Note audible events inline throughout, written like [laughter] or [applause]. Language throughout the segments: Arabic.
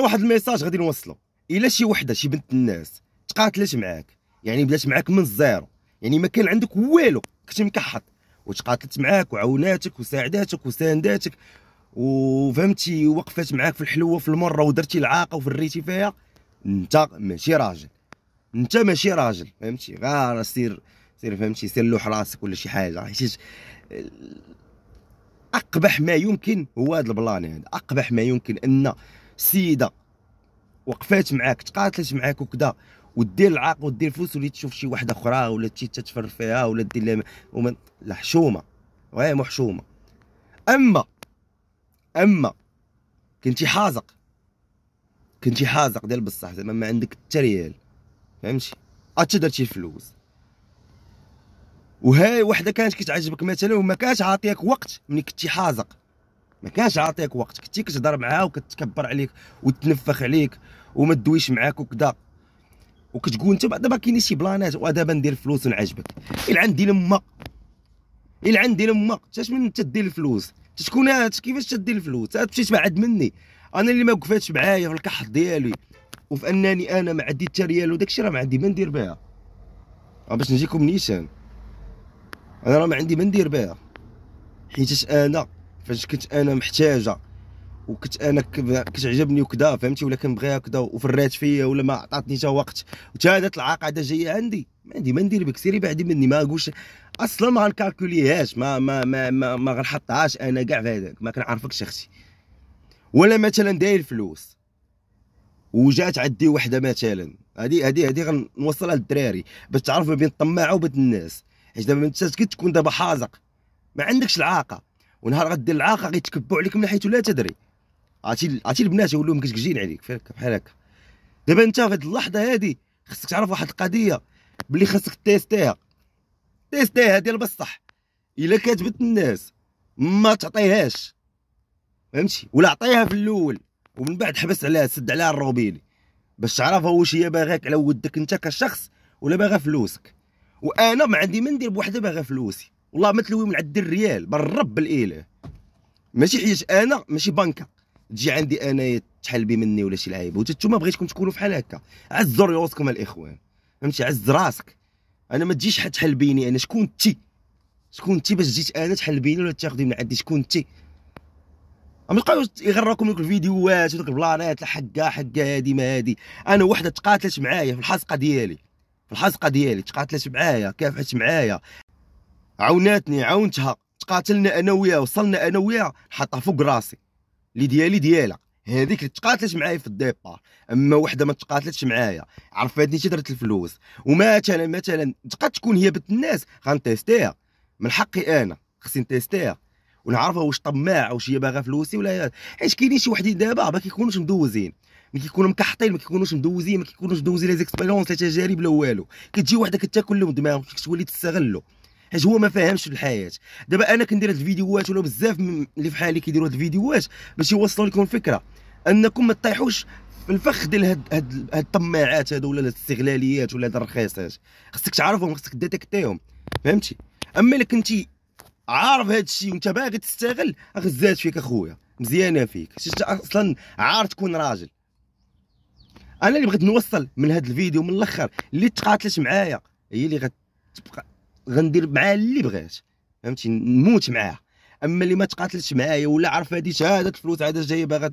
واحد الميساج غادي نوصلو الا شي وحده شي بنت الناس تقاتلت معاك يعني بدات معاك من الزيرو يعني ما كان عندك والو كنتي مكحط وتقاتلت معاك وعاوناتك وساعداتك وسانداتك وفهمتي وقفات معاك في الحلوه في المره ودرتي العاقه وفريتي فيها انت ماشي راجل انت ماشي راجل فهمتي غير سير سير فهمتي سير لوح راسك ولا شي حاجه [laughs] حيت اقبح ما يمكن هو هذا البلان هذا اقبح ما يمكن ان سيده وقفات معاك تقاتلت معاك وكذا ودير العاق ودير الفلوس ولي تشوف شي وحده اخرى ولا تتفر فيها ولا دير لها ومن... لا حشومه وهي محشومه اما اما كنتي حازق كنتي حازق ديال بصح زعما ما عندك حتى ريال فهمتي حتى درتي الفلوس وهاي وحده كانت كتعجبك مثلا وما كانتش عاطياك وقت ملي كنتي حازق ما كانش عاطيك وقت كنتي كتهضر معاها وكتكبر عليك وتنفخ عليك وما تدويش معاك وكذا وكتقول انت دابا كاين شي بلانات ودابا ندير فلوس ونعجبك الا عندي لما الا عندي لما تاش من انت دير الفلوس تشكون هاد كيفاش تدير الفلوس هاد مشيت بعد مني انا اللي ما وقفاتش معايا في الكحط ديالي وفي انني انا ما عندي حتى ريال وداكشي راه ما عندي ما ندير بها أه، باش نجيكم نيشان انا راه ما عندي ما ندير بها حيتاش انا فاش كنت انا محتاجه وكنت انا كتعجبني وكذا فهمتي ولا كنبغيها كذا وفرات فيا ولا ما عطاتني حتى وقت حتى هذات العقده جايه عندي ما عندي ما ندير بك سيري بعدي مني ما نقولش اصلا ما غنكالكوليهاش ما ما ما ما, ما غنحطهاش انا كاع في هذاك ما كنعرفكش اختي ولا مثلا داير فلوس وجات عندي وحده مثلا هذه هذه هذه غنوصلها للدراري باش تعرف ما بين الطماع وبين الناس حيت دابا انت تكون دابا حازق ما عندكش العاقه ونهار غدير العاقه غيتكبوا عليك من حيث لا تدري عرفتي عرفتي البنات لهم كتكجين عليك بحال هكا دابا انت في هذه اللحظه هذه خصك تعرف واحد القضيه بلي خصك تيستيها تيستيها ديال بصح الا كتبت الناس ما تعطيهاش فهمتي ولا عطيها في الاول ومن بعد حبس عليها سد عليها الروبيني باش تعرفها واش هي باغاك على ودك انت كشخص ولا باغا فلوسك وانا ما عندي ما ندير بوحده باغا فلوسي والله ما تلوي من عند الريال بالرب الاله ماشي حيت انا ماشي بنكه تجي عندي انايا تحلبي مني ولا شي لعيبه وانت نتوما بغيتكم تكونوا بحال هكا عزوا راسكم الاخوان فهمتي عز راسك انا ما تجيش تحل بيني انا شكون انت شكون انت باش جيت انا تحلبيني ولا تاخذي من عندي شكون انت ما تبقاوش يغراكم دوك الفيديوهات ودوك البلانات لا حقه حقه هادي ما هادي انا وحده تقاتلت معايا في الحاسقه ديالي في الحاسقه ديالي تقاتلت معايا كافحت معايا عاوناتني عاونتها تقاتلنا انا وياها وصلنا انا وياها حطها فوق راسي اللي ديالي ديالها هذيك اللي تقاتلت معايا في الديبار اما وحده ما تقاتلتش معايا عرفتني درت الفلوس ومثلا مثلا تقد تكون هي بنت الناس غنتيستيها من حقي انا خصني نتيستيها ونعرفها واش طماعه واش هي باغا فلوسي ولا حيت كاينين شي وحدين دابا ما كيكونوش مدوزين ما كيكونوا مكحطين ما كيكونوش مدوزين ما كيكونوش مدوزين لي زيكسبيرونس لا تجارب لا والو كتجي وحده كتاكل لهم دماغهم كتولي تستغلو حيت هو ما فاهمش الحياه دابا انا كندير هاد الفيديوهات ولا بزاف اللي في حالي كيديروا هاد الفيديوهات باش يوصلوا لكم الفكره انكم ما تطيحوش في الفخ ديال هاد هاد الطماعات هادو ولا الاستغلاليات ولا هاد الرخيصات خصك تعرفهم خصك ديتيكتيهم فهمتي اما الا كنتي عارف هاد الشيء وانت باغي تستغل غزات فيك اخويا مزيانه فيك انت اصلا عار تكون راجل انا اللي بغيت نوصل من هاد الفيديو من الاخر اللي تقاتلت معايا هي اللي غتبقى غندير معاه اللي بغات فهمتي نموت معاه اما اللي ما تقاتلش معايا ولا عرف هادي شهادة الفلوس عاد جاي باغا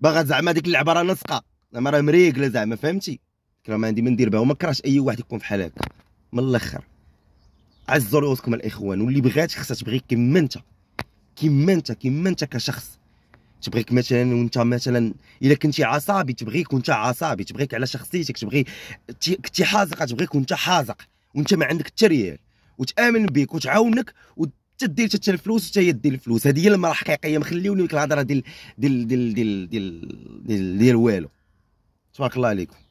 باغا زعما ديك اللعبه راه نسقه زعما راه مريقله زعما فهمتي راه ما عندي ما ندير بها وما كرهش اي واحد يكون بحال هكا من الاخر عزوا رؤوسكم الاخوان واللي بغات خصها تبغيك كما انت كما انت كما انت كشخص تبغيك مثلا وانت مثلا الا كنتي عصبي تبغيك وانت عصبي تبغيك على شخصيتك تبغي كنتي حازق تبغيك وانت حازق وانت ما عندك حتى ريال وتامن بك وتعاونك وتدير حتى الفلوس حتى هي دير الفلوس هذه هي المراه الحقيقيه مخليوني ديك الهضره ديال ديال ديال ديال ديال ديال والو تبارك الله عليكم